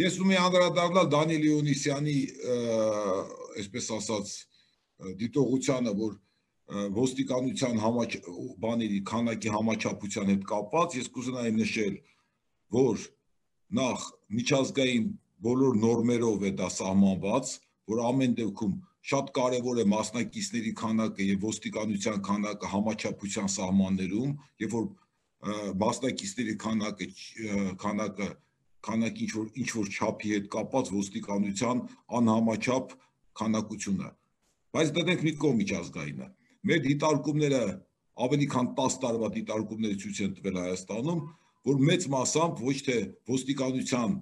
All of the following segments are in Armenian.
Ես ում եմ անդրադառնալ Դանիել Իոնիսյանի այսպես ասած դիտողությանը, որ ոստիկանության համաչ բաների քանակի համաչափության հետ կապված, ես կուզենայի նշել, որ նախ միջազգային բոլոր նորմերով է դա սահմանված, որ ամեն դեպքում շատ կարևոր է մասնակիցների քանակը եւ ոստիկանության քանակը համաչափության սահմաններում, եւ որ մասնակիցների քանակը քանակը քանակ ինչ որ ինչ որ չափի հետ կապված ոստիկանության անհամաչափ քանակությունը բայց դրանք մի կողմից ազգայինը մեր դիտարկումները ավելի քան 10 տարվա դիտարկումները ցույց են տվել Հայաստանում որ մեծ մասամբ ոչ թե ոստիկանության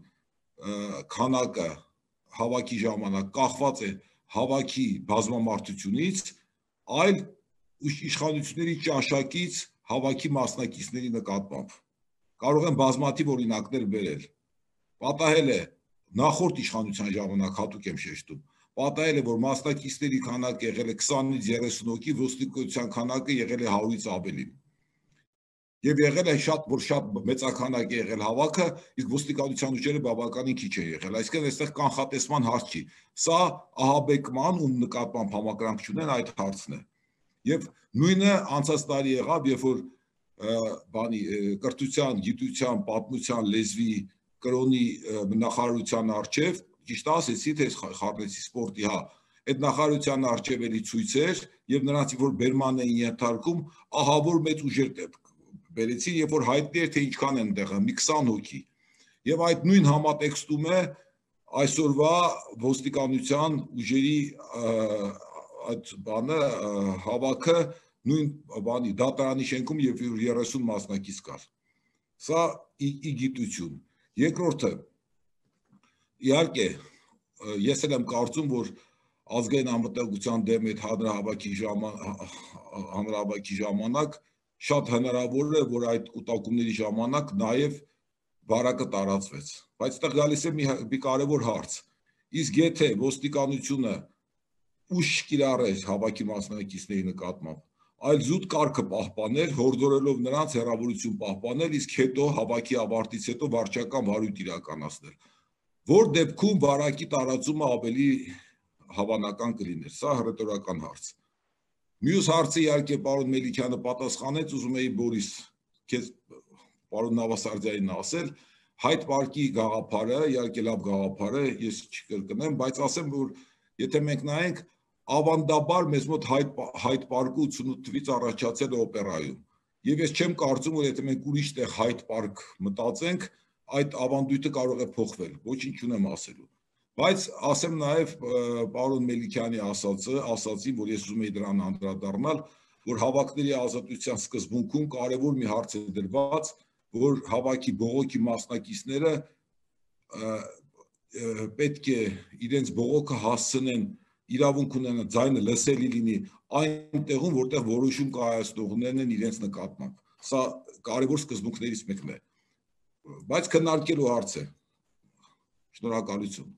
քանակը հավաքի ժամանակ կախված է հավաքի բազմամարտությունից այլ իշխանությունների ճաշակից հավաքի մասնակիցների նկատմամբ կարող են բազմաթիվ օրինակներ բերել պատահել է նախորդ իշխանության ժամանակ հատուկ եմ շեշտում պատահել է որ մասնակիցների քանակը եղել է 20-ից 30 հոգի ոստիկության քանակը եղել է 100-ից ավելին եւ եղել է շատ որ շատ մեծականակ է եղել հավաքը իսկ ոստիկանության ուժերը բավականին քիչ է եղել այսինքն այստեղ կանխատեսման հարց չի սա ահաբեկման ու նկատմամբ համակրանք չունեն այդ հարցն է եւ նույնը անցած տարի եղավ երբ որ բանի կրթության գիտության պատմության լեզվի կրոնի նախարարության արչև, ճիշտ ասեցի, թե խառնեցի սպորտի, հա, այդ նախարարության արչև էլի ցույց էր եւ նրանց որ բերման էին ենթարկում, ահա որ մեծ ուժեր բերեցին, երբ որ հայտնի էր թե ինչքան են դեղը, մի 20 հոգի։ Եվ այդ նույն համատեքստում է այսօրվա ոստիկանության ուժերի այդ բանը հավաքը նույն բանի դատարանի շենքում եւ 30 մասնակից կար։ Սա ի, ի գիտություն։ Երկրորդը իհարկե ես էլ եմ կարծում, որ ազգային անվտանգության դեմ այդ հանրահավաքի ժամանակ հանրահավաքի ժամանակ շատ հնարավոր է, որ այդ կൂട്ടակումների ժամանակ նաև բարակը տարածվեց։ Բայց այդտեղ գալիս է մի, մի կարևոր հարց։ Իսկ եթե ոստիկանությունը ուշ կիրառեր հավաքի մասնակիցների նկատմամբ, այլ զուտ կարգը պահպանել, հորդորելով նրանց հերավորություն պահպանել, իսկ հետո հավաքի ավարտից հետո վարչական վարույթ իրականացնել։ Որ դեպքում վարակի տարածումը ավելի հավանական կլիներ։ Սա հռետորական հարց։ Մյուս հարցը իհարկե պարոն Մելիքյանը պատասխանեց, ուզում էի Բորիս, քեզ պարոն Նավասարդյանին ասել, հայտ պարկի գաղափարը, իհարկե լավ գաղափար է, ես չկրկնեմ, բայց ասեմ որ եթե մենք նայենք ավանդաբար մեզ մոտ հայտ հայտ պարկը 88 թվից առաջացել է օպերայում եւ ես չեմ կարծում որ եթե մենք ուրիշ տեղ հայտ պարկ մտածենք այդ ավանդույթը կարող է փոխվել ոչինչ չունեմ ասելու բայց ասեմ նաեւ պարոն Մելիքյանի ասածը ասացին որ ես ուզում եի դրան անդրադառնալ որ հավաքների ազատության սկզբունքում կարևոր մի հարց է դրված որ հավաքի բողոքի մասնակիցները պետք է իրենց բողոքը հասցնեն իրավունք ունենա ձայնը լսելի լինի այն տեղում, որտեղ որոշում կայացնողներն են իրենց նկատմամբ։ Սա կարևոր սկզբունքներից մեկն է։ Բայց քննարկելու հարց է։ Շնորհակալություն։